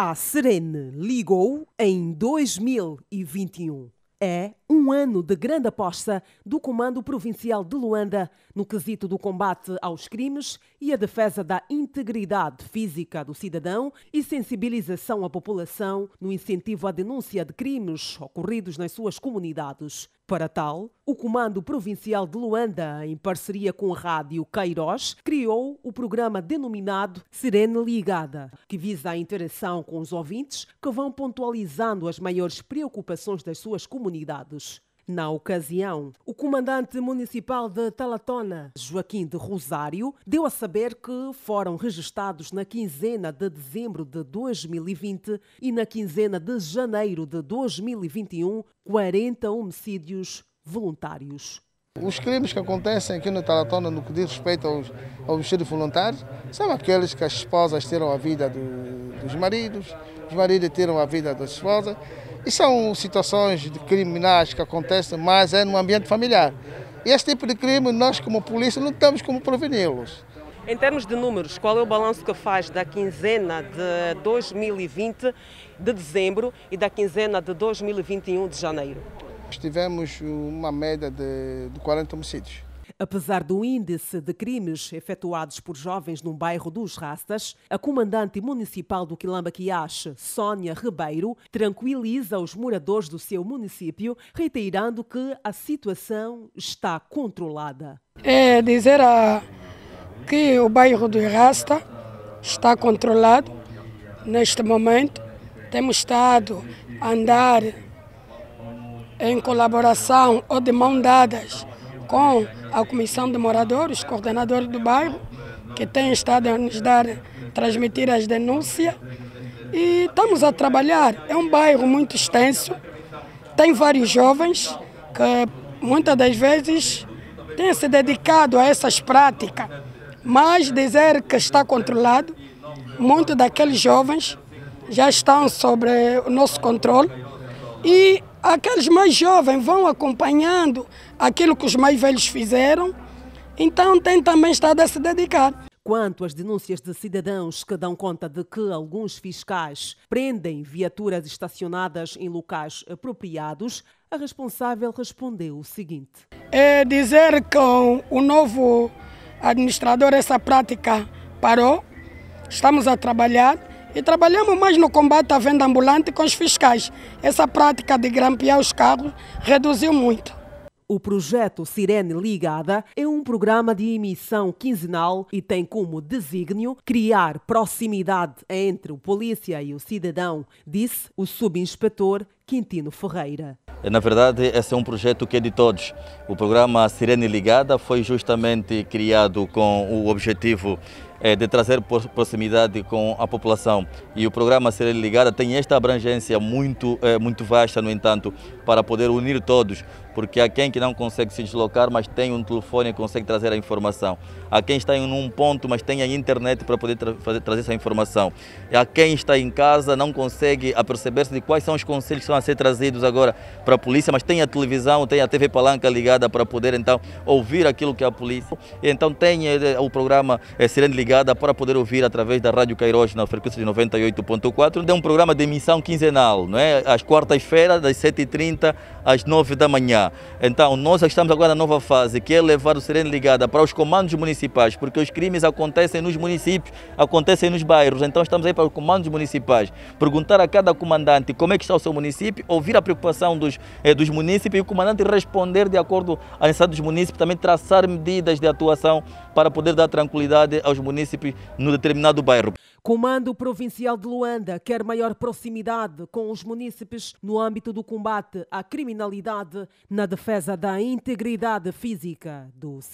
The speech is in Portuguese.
A Serene ligou em 2021. É um ano de grande aposta do Comando Provincial de Luanda no quesito do combate aos crimes e a defesa da integridade física do cidadão e sensibilização à população no incentivo à denúncia de crimes ocorridos nas suas comunidades. Para tal, o Comando Provincial de Luanda, em parceria com a Rádio Queiroz, criou o programa denominado Serena Ligada, que visa a interação com os ouvintes que vão pontualizando as maiores preocupações das suas comunidades. Unidos. Na ocasião, o comandante municipal de Talatona, Joaquim de Rosário, deu a saber que foram registados na quinzena de dezembro de 2020 e na quinzena de janeiro de 2021 40 homicídios voluntários. Os crimes que acontecem aqui no Talatona no que diz respeito aos, aos vestidos voluntários são aqueles que as esposas tiram a vida do, dos maridos, os maridos tiram a vida das esposas. E são situações de criminais que acontecem, mas é no ambiente familiar. E esse tipo de crime, nós como polícia, não temos como preveni-los. Em termos de números, qual é o balanço que faz da quinzena de 2020 de dezembro e da quinzena de 2021 de janeiro? tivemos uma média de, de 40 homicídios. Apesar do índice de crimes efetuados por jovens num bairro dos Rastas, a comandante municipal do Quilamba Sônia Sónia Ribeiro, tranquiliza os moradores do seu município, reiterando que a situação está controlada. É dizer a, que o bairro do Rasta está controlado neste momento. Temos estado a andar em colaboração ou de mão dadas com a Comissão de Moradores, coordenadores do bairro, que tem estado a nos dar, transmitir as denúncias. E estamos a trabalhar. É um bairro muito extenso, tem vários jovens que muitas das vezes têm se dedicado a essas práticas, mas dizer que está controlado, muitos daqueles jovens já estão sobre o nosso controle e aqueles mais jovens vão acompanhando aquilo que os mais velhos fizeram, então tem também estado a se dedicar. Quanto às denúncias de cidadãos que dão conta de que alguns fiscais prendem viaturas estacionadas em locais apropriados, a responsável respondeu o seguinte: É dizer que o novo administrador essa prática parou, estamos a trabalhar e trabalhamos mais no combate à venda ambulante com os fiscais. Essa prática de grampear os carros reduziu muito. O projeto Sirene Ligada é um programa de emissão quinzenal e tem como desígnio criar proximidade entre o polícia e o cidadão, disse o subinspetor Quintino Ferreira. É, na verdade, esse é um projeto que é de todos. O programa Sirene Ligada foi justamente criado com o objetivo é, de trazer proximidade com a população. E o programa Ser Ligada tem esta abrangência muito, é, muito vasta, no entanto, para poder unir todos porque há quem que não consegue se deslocar, mas tem um telefone e consegue trazer a informação. Há quem está em um ponto, mas tem a internet para poder tra fazer, trazer essa informação. Há quem está em casa, não consegue aperceber-se de quais são os conselhos que estão a ser trazidos agora para a polícia, mas tem a televisão, tem a TV Palanca ligada para poder então ouvir aquilo que é a polícia. E, então tem eh, eh, o programa é, Sirene Ligada para poder ouvir através da Rádio Cairós na frequência de 98.4. É um programa de emissão quinzenal, não é? às quartas-feiras, das 7h30 às 9 da manhã. Então, nós estamos agora na nova fase, que é levar o Serena ligada para os comandos municipais, porque os crimes acontecem nos municípios, acontecem nos bairros. Então, estamos aí para os comandos municipais. Perguntar a cada comandante como é que está o seu município, ouvir a preocupação dos, eh, dos municípios e o comandante responder de acordo à necessidade dos municípios, também traçar medidas de atuação para poder dar tranquilidade aos municípios no determinado bairro. Comando Provincial de Luanda quer maior proximidade com os municípios no âmbito do combate à criminalidade na defesa da integridade física do